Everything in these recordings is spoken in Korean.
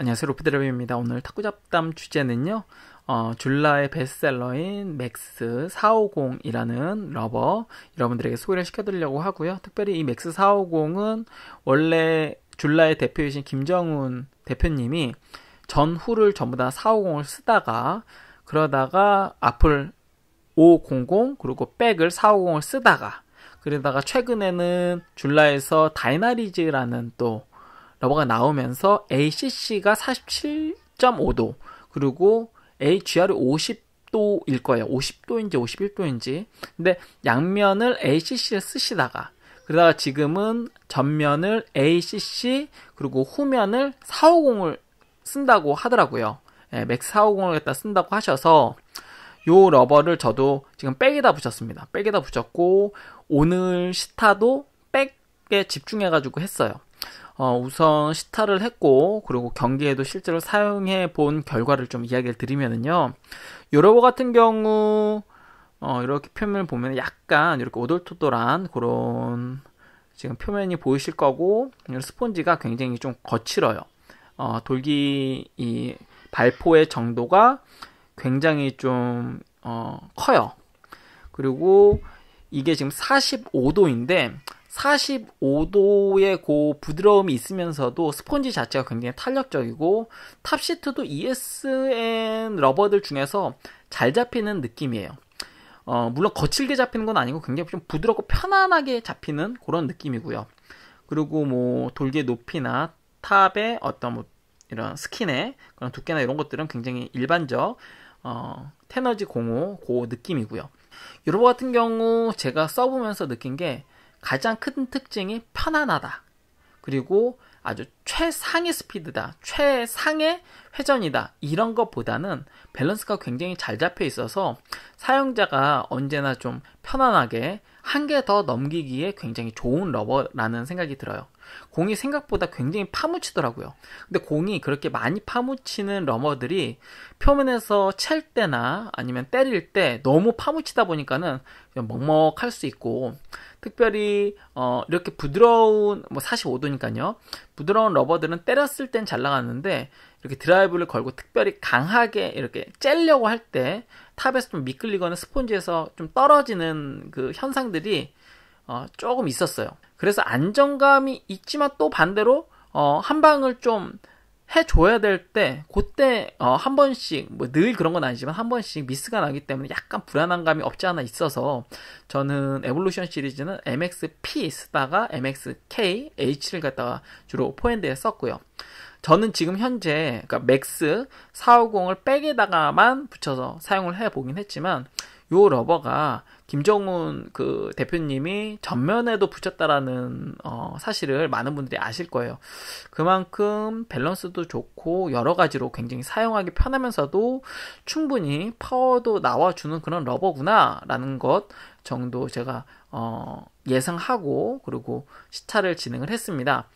안녕하세요. 로피드라비입니다. 오늘 탁구 잡담 주제는요. 어, 줄라의 베스트셀러인 맥스 450이라는 러버 여러분들에게 소개를 시켜드리려고 하고요. 특별히 이 맥스 450은 원래 줄라의 대표이신 김정훈 대표님이 전후를 전부 다 450을 쓰다가 그러다가 앞을 500 그리고 백을 450을 쓰다가 그러다가 최근에는 줄라에서 다이나리즈라는 또 러버가 나오면서 ACC가 47.5도 그리고 AGR이 50도일 거예요. 50도인지 51도인지. 근데 양면을 ACC를 쓰시다가 그러다가 지금은 전면을 ACC 그리고 후면을 450을 쓴다고 하더라고요. 예, 맥 450을 갖다 쓴다고 하셔서 요 러버를 저도 지금 백에다 붙였습니다. 백에다 붙였고 오늘 시타도 백에 집중해가지고 했어요. 어, 우선 시타를 했고 그리고 경기에도 실제로 사용해 본 결과를 좀 이야기를 드리면은요. 요로버 같은 경우 어, 이렇게 표면을 보면 약간 이렇게 오돌토돌한 그런 지금 표면이 보이실 거고 스폰지가 굉장히 좀 거칠어요. 어, 돌기 이 발포의 정도가 굉장히 좀 어, 커요. 그리고 이게 지금 45도인데 45도의 고 부드러움이 있으면서도 스펀지 자체가 굉장히 탄력적이고 탑시트도 ESN 러버들 중에서 잘 잡히는 느낌이에요. 어, 물론 거칠게 잡히는 건 아니고 굉장히 좀 부드럽고 편안하게 잡히는 그런 느낌이고요. 그리고 뭐돌기 높이나 탑의 어떤 뭐 이런 스킨의 그런 두께나 이런 것들은 굉장히 일반적 어, 테너지 05고 느낌이고요. 유로 같은 경우 제가 써보면서 느낀 게 가장 큰 특징이 편안하다. 그리고 아주 최상의 스피드다. 최상의 회전이다. 이런 것보다는 밸런스가 굉장히 잘 잡혀 있어서 사용자가 언제나 좀 편안하게 한 개 더 넘기기에 굉장히 좋은 러버라는 생각이 들어요. 공이 생각보다 굉장히 파묻히더라고요. 근데 공이 그렇게 많이 파묻히는 러머들이 표면에서 찰 때나 아니면 때릴 때 너무 파묻히다 보니까는 먹먹할 수 있고 특별히 어 이렇게 부드러운 뭐 45도니까요. 부드러운 러버들은 때렸을 땐 잘 나갔는데 이렇게 드라이브를 걸고 특별히 강하게 이렇게 째려고 할 때 탑에서 좀 미끌리거나 스폰지에서 좀 떨어지는 그 현상들이 어, 조금 있었어요. 그래서 안정감이 있지만 또 반대로 어, 한 방을 좀 해줘야 될 때, 그때 어, 한 번씩 뭐 늘 그런 건 아니지만 한 번씩 미스가 나기 때문에 약간 불안한 감이 없지 않아 있어서 저는 에볼루션 시리즈는 MXP 쓰다가 MXK H를 갖다가 주로 포핸드에 썼고요. 저는 지금 현재 그러니까 맥스 450을 백에다가만 붙여서 사용을 해 보긴 했지만 요 러버가 김정훈 그 대표님이 전면에도 붙였다라는 어, 사실을 많은 분들이 아실 거예요. 그만큼 밸런스도 좋고 여러 가지로 굉장히 사용하기 편하면서도 충분히 파워도 나와주는 그런 러버구나라는 것 정도 제가 어, 예상하고 그리고 시차를 진행을 했습니다.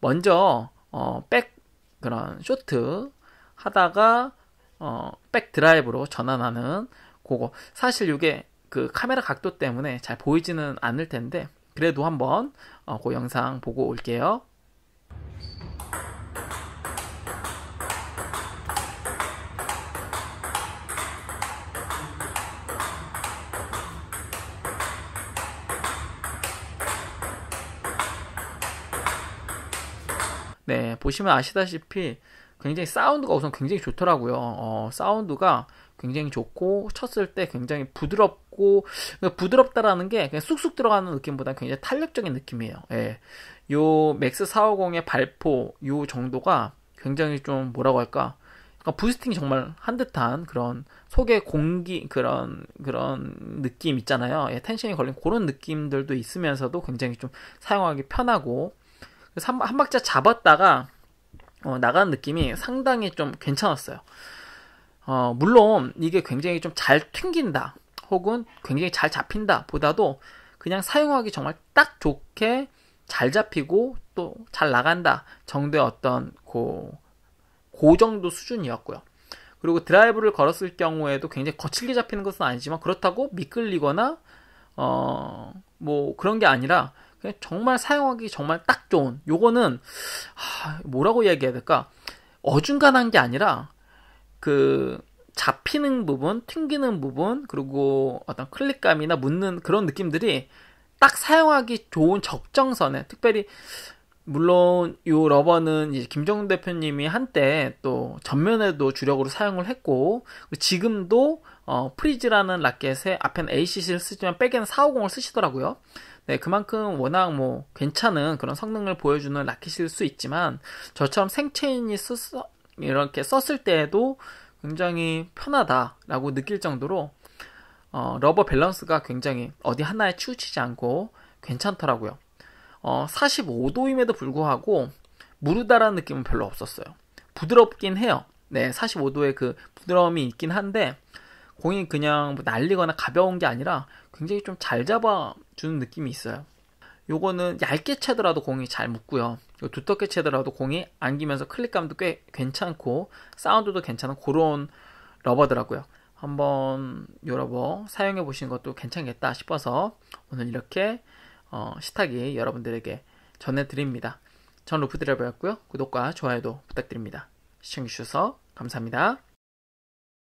먼저 어, 백 그런 쇼트 하다가 어, 백 드라이브로 전환하는 그거. 사실 이게 그 카메라 각도 때문에 잘 보이지는 않을 텐데 그래도 한번 어, 그 영상 보고 올게요. 네, 보시면 아시다시피 굉장히 사운드가 우선 굉장히 좋더라고요. 어, 사운드가 굉장히 좋고 쳤을 때 굉장히 부드럽고 그러니까 부드럽다라는 게 그냥 쑥쑥 들어가는 느낌보다 굉장히 탄력적인 느낌이에요. 예. 요 맥스 450의 발포 요 정도가 굉장히 좀 뭐라고 할까? 그러니까 부스팅이 정말 한 듯한 그런 속에 공기 그런 그런 느낌 있잖아요. 예, 텐션이 걸린 그런 느낌들도 있으면서도 굉장히 좀 사용하기 편하고 한, 한 박자 잡았다가 어, 나간 느낌이 상당히 좀 괜찮았어요. 어, 물론 이게 굉장히 좀 잘 튕긴다 혹은 굉장히 잘 잡힌다 보다도 그냥 사용하기 정말 딱 좋게 잘 잡히고 또 잘 나간다 정도의 어떤 고, 고 정도 수준이었고요. 그리고 드라이브를 걸었을 경우에도 굉장히 거칠게 잡히는 것은 아니지만 그렇다고 미끌리거나 어, 뭐 그런 게 아니라 그 정말 사용하기 정말 딱 좋은 요거는 하, 뭐라고 얘기해야 될까 어중간한 게 아니라 그 잡히는 부분, 튕기는 부분, 그리고 어떤 클릭감이나 묻는 그런 느낌들이 딱 사용하기 좋은 적정선에 특별히 물론 요 러버는 이제 김정은 대표님이 한때 또 전면에도 주력으로 사용을 했고 지금도 어, 프리즈라는 라켓에 앞에는 ACC를 쓰지만 백에는 450을 쓰시더라고요. 네, 그만큼 워낙 뭐 괜찮은 그런 성능을 보여주는 라켓일 수 있지만 저처럼 생체인이 썼어, 이렇게 썼을 때에도 굉장히 편하다라고 느낄 정도로 어, 러버 밸런스가 굉장히 어디 하나에 치우치지 않고 괜찮더라고요. 어, 45도임에도 불구하고 무르다라는 느낌은 별로 없었어요. 부드럽긴 해요. 네, 45도의 그 부드러움이 있긴 한데 공이 그냥 뭐 날리거나 가벼운 게 아니라 굉장히 좀 잘 잡아 주는 느낌이 있어요. 요거는 얇게 채더라도 공이 잘 묶고요. 두텁게 채더라도 공이 안기면서 클릭감도 꽤 괜찮고 사운드도 괜찮은 그런 러버더라고요. 한번 요 러버 사용해 보시는 것도 괜찮겠다 싶어서 오늘 이렇게 어, 시탁이 여러분들에게 전해드립니다. 전루프드라이버였고요 구독과 좋아요도 부탁드립니다. 시청해주셔서 감사합니다.